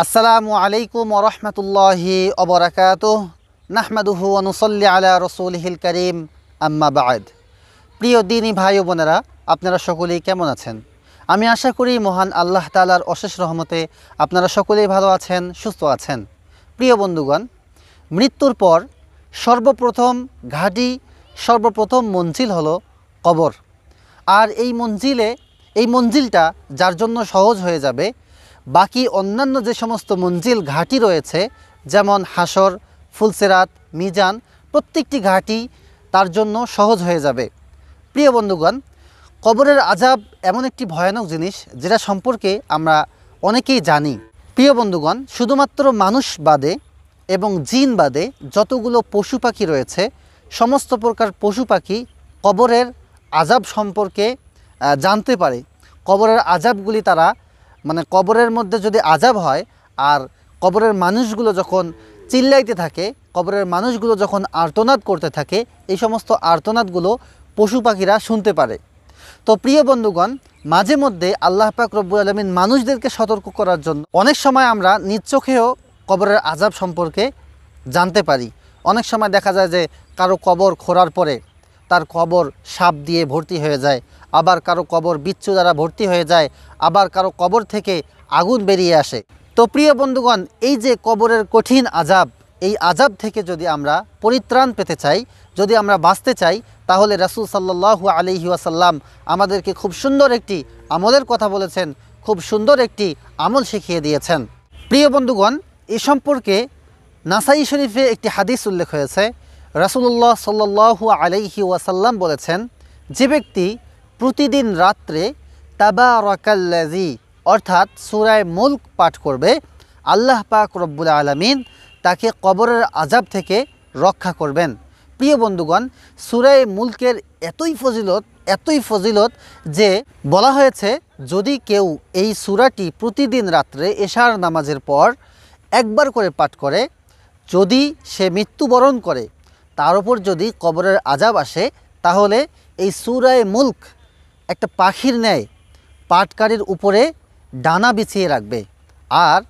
আসসালামু আলাইকুম ওরহমতুল্লাহি অবরাকাত নাহমাদুহু অনুসল্লি আলা হিল করিম আম্মা বাদ প্রিয় দিনই ভাই বোনেরা আপনারা সকলেই কেমন আছেন আমি আশা করি মহান আল্লাহ তালার অশেষ রহমতে আপনারা সকলেই ভালো আছেন সুস্থ আছেন প্রিয় বন্ধুগণ মৃত্যুর পর সর্বপ্রথম ঘাটি সর্বপ্রথম মঞ্জিল হলো কবর আর এই মঞ্জিলে এই মঞ্জিলটা যার জন্য সহজ হয়ে যাবে বাকি অন্যান্য যে সমস্ত মঞ্জিল ঘাটি রয়েছে যেমন হাসর ফুলসেরাত মিজান প্রত্যেকটি ঘাটি তার জন্য সহজ হয়ে যাবে প্রিয় বন্ধুগণ কবরের আজাব এমন একটি ভয়ানক জিনিস যেটা সম্পর্কে আমরা অনেকেই জানি প্রিয় বন্ধুগণ শুধুমাত্র মানুষ বাদে এবং জিন বাদে যতগুলো পশু পাখি রয়েছে সমস্ত প্রকার পশু পাখি কবরের আজাব সম্পর্কে জানতে পারে কবরের আজাবগুলি তারা মানে কবরের মধ্যে যদি আজাব হয় আর কবরের মানুষগুলো যখন চিল্লাইতে থাকে কবরের মানুষগুলো যখন আর্তনাদ করতে থাকে এই সমস্ত আর্তনাদগুলো পশু পাখিরা শুনতে পারে তো প্রিয় বন্ধুগণ মাঝে মধ্যে আল্লাহ পাক রব্বুল আলমিন মানুষদেরকে সতর্ক করার জন্য অনেক সময় আমরা চোখেও কবরের আজাব সম্পর্কে জানতে পারি অনেক সময় দেখা যায় যে কারো কবর খোরার পরে তার কবর সাপ দিয়ে ভর্তি হয়ে যায় আবার কারো কবর বিচ্ছু দ্বারা ভর্তি হয়ে যায় আবার কারো কবর থেকে আগুন বেরিয়ে আসে তো প্রিয় বন্ধুগণ এই যে কবরের কঠিন আজাব এই আজাব থেকে যদি আমরা পরিত্রাণ পেতে চাই যদি আমরা বাঁচতে চাই তাহলে রাসুল সাল্লাহু আলি আসাল্লাম আমাদেরকে খুব সুন্দর একটি আমলের কথা বলেছেন খুব সুন্দর একটি আমল শিখিয়ে দিয়েছেন প্রিয় বন্ধুগণ এ সম্পর্কে নাসাই শরীফে একটি হাদিস উল্লেখ হয়েছে রাসুল্লাহ সাল্লাহু আলাইহি ওয়াসাল্লাম বলেছেন যে ব্যক্তি প্রতিদিন রাত্রে তাবা রকাল্লাজি অর্থাৎ সুরায় মুল্ক পাঠ করবে আল্লাহ পাক রব্বুল আলমিন তাকে কবরের আজাব থেকে রক্ষা করবেন প্রিয় বন্ধুগণ সুরায় মুল্কের এতই ফজিলত এতই ফজিলত যে বলা হয়েছে যদি কেউ এই সুরাটি প্রতিদিন রাত্রে এশার নামাজের পর একবার করে পাঠ করে যদি সে মৃত্যুবরণ করে তার উপর যদি কবরের আজাব আসে তাহলে এই সুরায় মুল্ক একটা পাখির ন্যায় পাটকারির উপরে ডানা বিছিয়ে রাখবে আর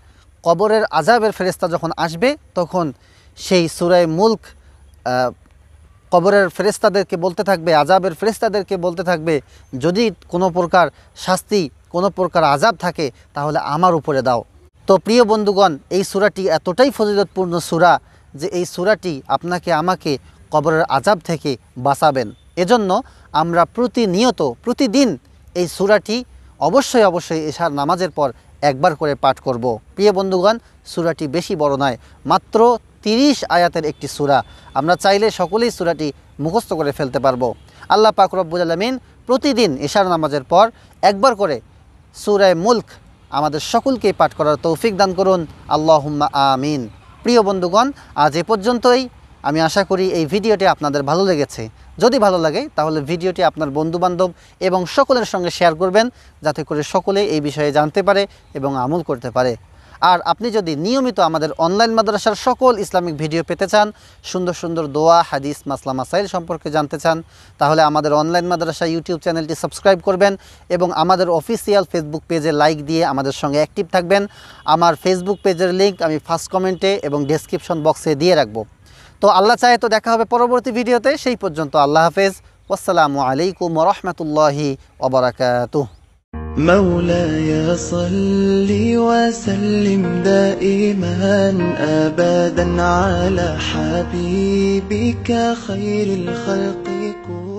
কবরের আজাবের ফেরেস্তা যখন আসবে তখন সেই সুরায় মুল্ক কবরের ফেরেস্তাদেরকে বলতে থাকবে আজাবের ফেরেস্তাদেরকে বলতে থাকবে যদি কোনো প্রকার শাস্তি কোনো প্রকার আজাব থাকে তাহলে আমার উপরে দাও তো প্রিয় বন্ধুগণ এই সুরাটি এতটাই ফজিলতপূর্ণ সুরা যে এই সুরাটি আপনাকে আমাকে কবরের আজাব থেকে বাঁচাবেন এজন্য আমরা প্রতিনিয়ত প্রতিদিন এই সুরাটি অবশ্যই অবশ্যই এশার নামাজের পর একবার করে পাঠ করব। প্রিয় বন্ধুগণ সুরাটি বেশি বড় নয় মাত্র তিরিশ আয়াতের একটি সুরা আমরা চাইলে সকলেই সুরাটি মুখস্থ করে ফেলতে পারবো আল্লাহ পাক রব্বুল আলমিন প্রতিদিন এশার নামাজের পর একবার করে সুরায় মুল্ক আমাদের সকলকে পাঠ করার তৌফিক দান করুন আল্লাহ আমিন প্রিয় বন্ধুগণ আজ এ পর্যন্তই আমি আশা করি এই ভিডিওটি আপনাদের ভালো লেগেছে যদি ভালো লাগে তাহলে ভিডিওটি আপনার বন্ধুবান্ধব এবং সকলের সঙ্গে শেয়ার করবেন যাতে করে সকলে এই বিষয়ে জানতে পারে এবং আমল করতে পারে আর আপনি যদি নিয়মিত আমাদের অনলাইন মাদ্রাসার সকল ইসলামিক ভিডিও পেতে চান সুন্দর সুন্দর দোয়া হাদিস মাসলা মাসাইল সম্পর্কে জানতে চান তাহলে আমাদের অনলাইন মাদ্রাসা ইউটিউব চ্যানেলটি সাবস্ক্রাইব করবেন এবং আমাদের অফিসিয়াল ফেসবুক পেজে লাইক দিয়ে আমাদের সঙ্গে অ্যাক্টিভ থাকবেন আমার ফেসবুক পেজের লিঙ্ক আমি ফার্স্ট কমেন্টে এবং ডেসক্রিপশন বক্সে দিয়ে রাখবো তো আল্লাহ চায় তো দেখা হবে পরবর্তী ভিডিওতে সেই পর্যন্ত আল্লাহ হাফেজ والسلام عليكم ورحمة الله وبركاته يا صل وسلم دائما أبدا على حبيبك خير الخلق كله